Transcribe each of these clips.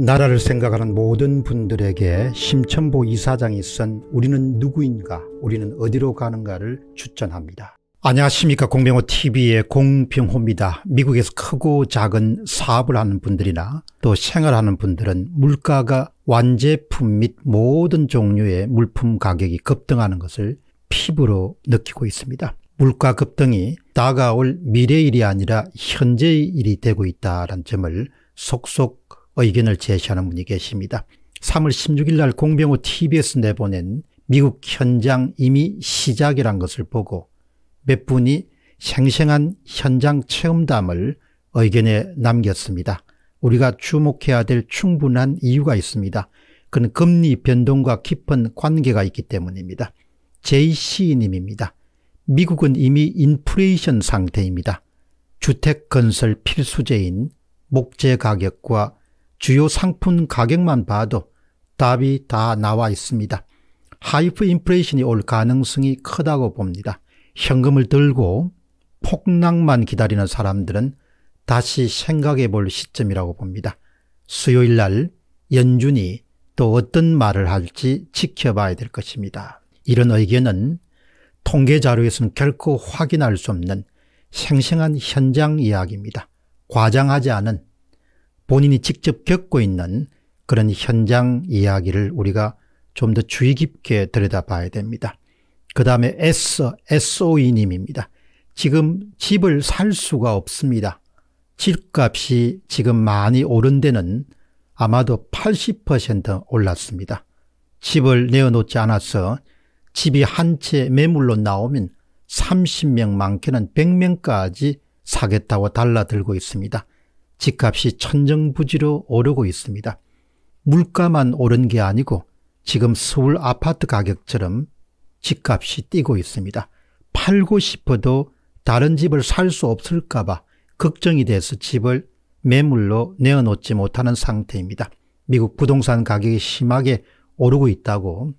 나라를 생각하는 모든 분들에게 심천보 이사장이 쓴 우리는 누구인가 우리는 어디로 가는가를 추천합니다. 안녕하십니까 공병호TV의 공병호입니다. 미국에서 크고 작은 사업을 하는 분들이나 또 생활하는 분들은 물가가 완제품 및 모든 종류의 물품 가격이 급등하는 것을 피부로 느끼고 있습니다. 물가 급등이 다가올 미래 일이 아니라 현재의 일이 되고 있다는 점을 속속 의견을 어, 제시하는 분이 계십니다. 3월 16일 날 공병호 tbs 내보낸 미국 현장 이미 시작이란 것을 보고 몇 분이 생생한 현장 체험담을 의견에 남겼습니다. 우리가 주목해야 될 충분한 이유가 있습니다. 그는 금리 변동과 깊은 관계가 있기 때문입니다. JC님입니다. 미국은 이미 인플레이션 상태입니다. 주택 건설 필수제인 목재 가격과 주요 상품 가격만 봐도 답이 다 나와 있습니다. 하이프 인플레이션이 올 가능성이 크다고 봅니다. 현금을 들고 폭락만 기다리는 사람들은 다시 생각해 볼 시점이라고 봅니다. 수요일 날 연준이 또 어떤 말을 할지 지켜봐야 될 것입니다. 이런 의견은 통계 자료에서는 결코 확인할 수 없는 생생한 현장 이야기입니다. 과장하지 않은 본인이 직접 겪고 있는 그런 현장 이야기를 우리가 좀 더 주의 깊게 들여다봐야 됩니다. 그 다음에 S, SOE님입니다. 지금 집을 살 수가 없습니다. 집값이 지금 많이 오른 데는 아마도 80% 올랐습니다. 집을 내어놓지 않아서 집이 한 채 매물로 나오면 30명 많게는 100명까지 사겠다고 달라들고 있습니다. 집값이 천정부지로 오르고 있습니다. 물가만 오른 게 아니고 지금 서울 아파트 가격처럼 집값이 뛰고 있습니다. 팔고 싶어도 다른 집을 살 수 없을까 봐 걱정이 돼서 집을 매물로 내어놓지 못하는 상태입니다. 미국 부동산 가격이 심하게 오르고 있다고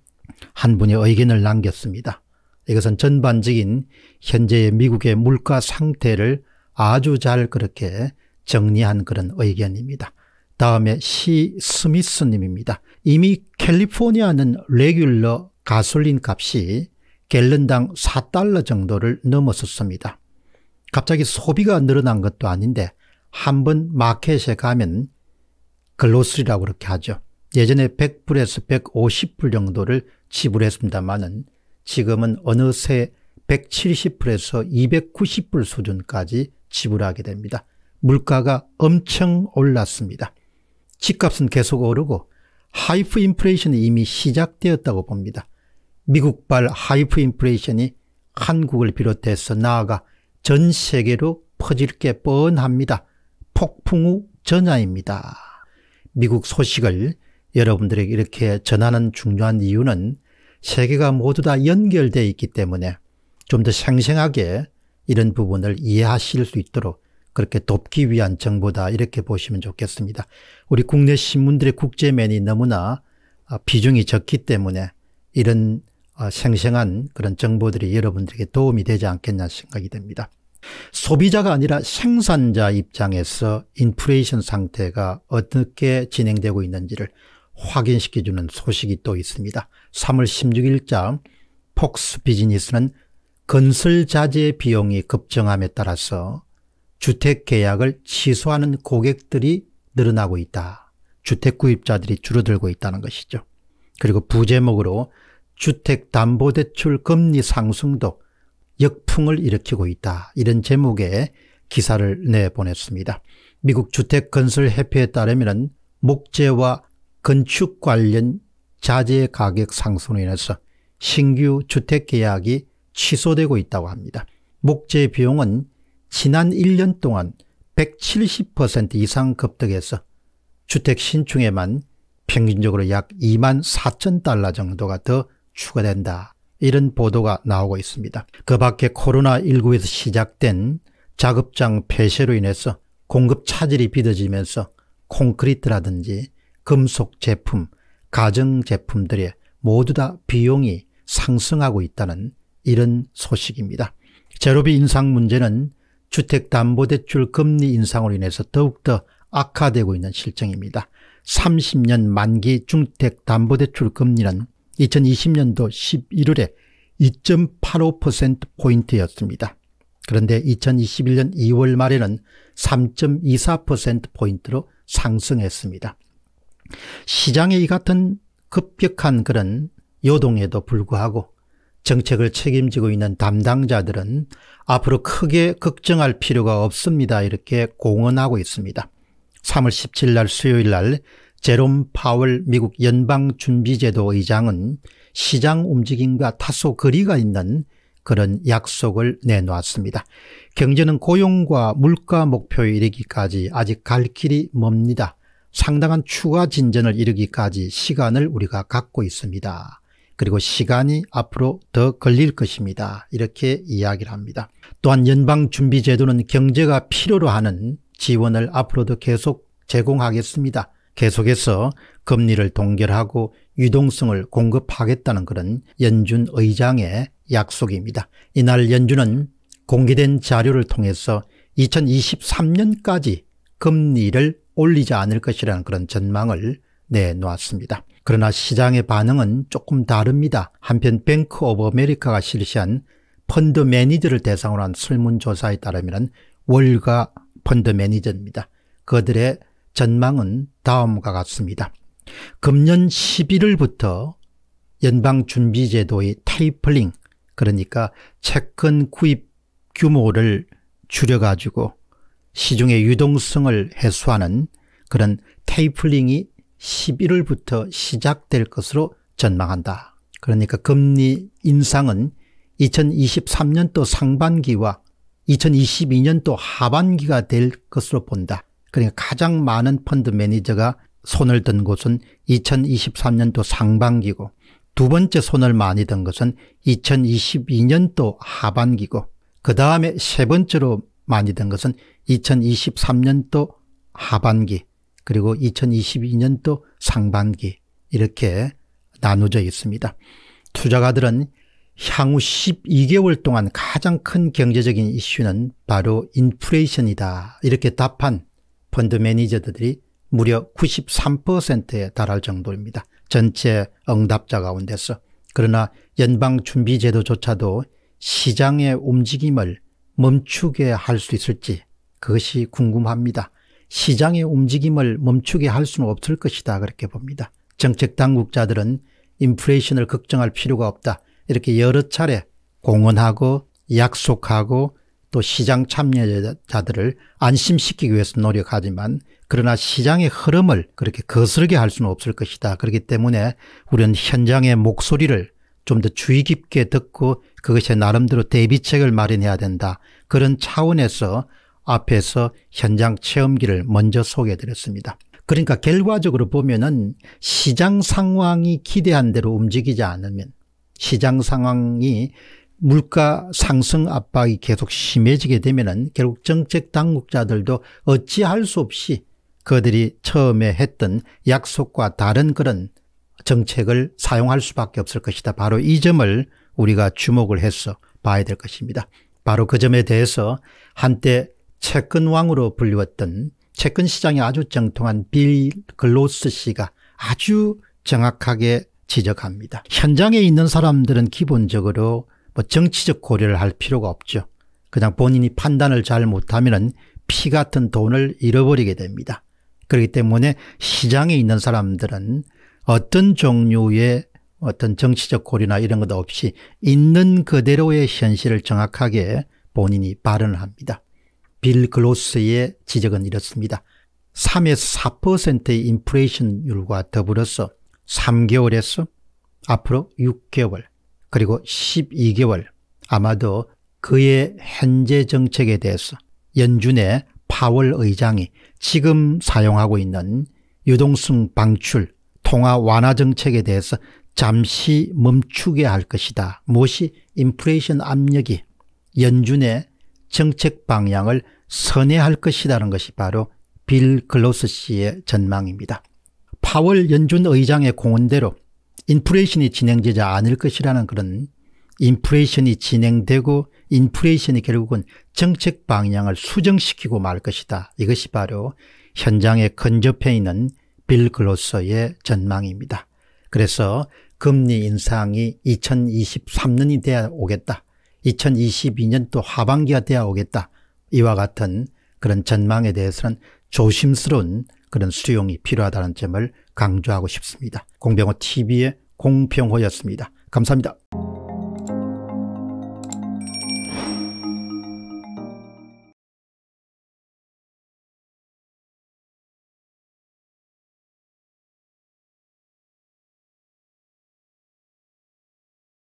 한 분이 의견을 남겼습니다. 이것은 전반적인 현재의 미국의 물가 상태를 아주 잘 그렇게 정리한 그런 의견입니다. 다음에 시 스미스님입니다. 이미 캘리포니아는 레귤러 가솔린 값이 갤런당 4달러 정도를 넘어섰습니다. 갑자기 소비가 늘어난 것도 아닌데 한 번 마켓에 가면 글로스리라고 그렇게 하죠. 예전에 100불에서 150불 정도를 지불했습니다마는 지금은 어느새 170불에서 290불 수준까지 지불하게 됩니다. 물가가 엄청 올랐습니다. 집값은 계속 오르고 하이프 인플레이션이 이미 시작되었다고 봅니다. 미국발 하이프 인플레이션이 한국을 비롯해서 나아가 전 세계로 퍼질 게 뻔합니다. 폭풍 우 전야입니다. 미국 소식을 여러분들에게 이렇게 전하는 중요한 이유는 세계가 모두 다 연결되어 있기 때문에 좀 더 생생하게 이런 부분을 이해하실 수 있도록 그렇게 돕기 위한 정보다 이렇게 보시면 좋겠습니다. 우리 국내 신문들의 국제면이 너무나 어, 비중이 적기 때문에 이런 어, 생생한 그런 정보들이 여러분들에게 도움이 되지 않겠냐 생각이 됩니다. 소비자가 아니라 생산자 입장에서 인플레이션 상태가 어떻게 진행되고 있는지를 확인시켜주는 소식이 또 있습니다. 3월 16일자 폭스 비즈니스는 건설 자재 비용이 급증함에 따라서 주택 계약을 취소하는 고객들이 늘어나고 있다. 주택 구입자들이 줄어들고 있다는 것이죠. 그리고 부제목으로 주택담보대출 금리 상승도 역풍을 일으키고 있다. 이런 제목의 기사를 내보냈습니다. 미국 주택건설 협회에 따르면 목재와 건축 관련 자재 가격 상승으로 인해서 신규 주택 계약이 취소되고 있다고 합니다. 목재 비용은 지난 1년 동안 170% 이상 급등해서 주택 신축에만 평균적으로 약 2만 4천 달러 정도가 더 추가된다. 이런 보도가 나오고 있습니다. 그 밖에 코로나19에서 시작된 작업장 폐쇄로 인해서 공급 차질이 빚어지면서 콘크리트라든지 금속 제품, 가정 제품들의 모두 다 비용이 상승하고 있다는 이런 소식입니다. 제로비 인상 문제는 주택담보대출 금리 인상으로 인해서 더욱더 악화되고 있는 실정입니다. 30년 만기 주택담보대출 금리는 2020년도 11월에 2.85%포인트였습니다. 그런데 2021년 2월 말에는 3.24%포인트로 상승했습니다. 시장의 이 같은 급격한 그런 요동에도 불구하고 정책을 책임지고 있는 담당자들은 앞으로 크게 걱정할 필요가 없습니다. 이렇게 공언하고 있습니다. 3월 17일 날 수요일 날 제롬 파월 미국 연방준비제도 의장은 시장 움직임과 타소 거리가 있는 그런 약속을 내놓았습니다. 경제는 고용과 물가 목표에 이르기까지 아직 갈 길이 멉니다. 상당한 추가 진전을 이르기까지 시간을 우리가 갖고 있습니다. 그리고 시간이 앞으로 더 걸릴 것입니다. 이렇게 이야기를 합니다. 또한 연방준비제도는 경제가 필요로 하는 지원을 앞으로도 계속 제공하겠습니다. 계속해서 금리를 동결하고 유동성을 공급하겠다는 그런 연준 의장의 약속입니다. 이날 연준은 공개된 자료를 통해서 2023년까지 금리를 올리지 않을 것이라는 그런 전망을 내놓았습니다. 그러나 시장의 반응은 조금 다릅니다. 한편 뱅크 오브 아메리카가 실시한 펀드 매니저를 대상으로 한 설문조사에 따르면 월가 펀드 매니저입니다. 그들의 전망은 다음과 같습니다. 금년 11월부터 연방준비제도의 타이플링 그러니까 채권 구입 규모를 줄여가지고 시중의 유동성을 해소하는 그런 테이플링이 11월부터 시작될 것으로 전망한다. 그러니까 금리 인상은 2023년도 상반기와 2022년도 하반기가 될 것으로 본다. 그러니까 가장 많은 펀드 매니저가 손을 든 곳은 2023년도 상반기고 두 번째 손을 많이 든 것은 2022년도 하반기고 그 다음에 세 번째로 많이 든 것은 2023년도 하반기 그리고 2022년도 상반기 이렇게 나누어져 있습니다. 투자가들은 향후 12개월 동안 가장 큰 경제적인 이슈는 바로 인플레이션이다. 이렇게 답한 펀드 매니저들이 무려 93%에 달할 정도입니다. 전체 응답자 가운데서. 그러나 연방준비제도조차도 시장의 움직임을 멈추게 할 수 있을지 그것이 궁금합니다. 시장의 움직임을 멈추게 할 수는 없을 것이다 그렇게 봅니다. 정책 당국자들은 인플레이션을 걱정할 필요가 없다 이렇게 여러 차례 공언하고 약속하고 또 시장 참여자들을 안심시키기 위해서 노력하지만 그러나 시장의 흐름을 그렇게 거슬게 할 수는 없을 것이다. 그렇기 때문에 우리는 현장의 목소리를 좀 더 주의 깊게 듣고 그것에 나름대로 대비책을 마련해야 된다. 그런 차원에서 앞에서 현장 체험기를 먼저 소개해드렸습니다. 그러니까 결과적으로 보면 은 시장 상황이 기대한 대로 움직이지 않으면 시장 상황이 물가 상승 압박이 계속 심해지게 되면 은 결국 정책 당국자들도 어찌할 수 없이 그들이 처음에 했던 약속과 다른 그런 정책을 사용할 수밖에 없을 것이다. 바로 이 점을 우리가 주목을 해서 봐야 될 것입니다. 바로 그 점에 대해서 한때 채권 왕으로 불리웠던 채권 시장에 아주 정통한 빌 글로스 씨가 아주 정확하게 지적합니다. 현장에 있는 사람들은 기본적으로 뭐 정치적 고려를 할 필요가 없죠. 그냥 본인이 판단을 잘 못하면 피 같은 돈을 잃어버리게 됩니다. 그렇기 때문에 시장에 있는 사람들은 어떤 종류의 어떤 정치적 고려나 이런 것 없이 있는 그대로의 현실을 정확하게 본인이 발언을 합니다. 빌 글로스의 지적은 이렇습니다. 3에서 4%의 인플레이션율과 더불어서 3개월에서 앞으로 6개월 그리고 12개월 아마도 그의 현재 정책에 대해서 연준의 파월 의장이 지금 사용하고 있는 유동성 방출 통화 완화 정책에 대해서 잠시 멈추게 할 것이다. 무엇이 인플레이션 압력이 연준의 정책 방향을 선회할 것이라는 것이 바로 빌 글로스 씨의 전망입니다. 파월 연준 의장의 공언대로 인플레이션이 진행되지 않을 것이라는 그런 인플레이션이 진행되고 인플레이션이 결국은 정책 방향을 수정시키고 말 것이다. 이것이 바로 현장에 근접해 있는 빌글로스의 전망입니다. 그래서 금리 인상이 2023년이 돼야 오겠다. 2022년도 하반기가 되어 오겠다. 이와 같은 그런 전망에 대해서는 조심스러운 그런 수용이 필요하다는 점을 강조하고 싶습니다. 공병호 TV의 공평호였습니다. 감사합니다.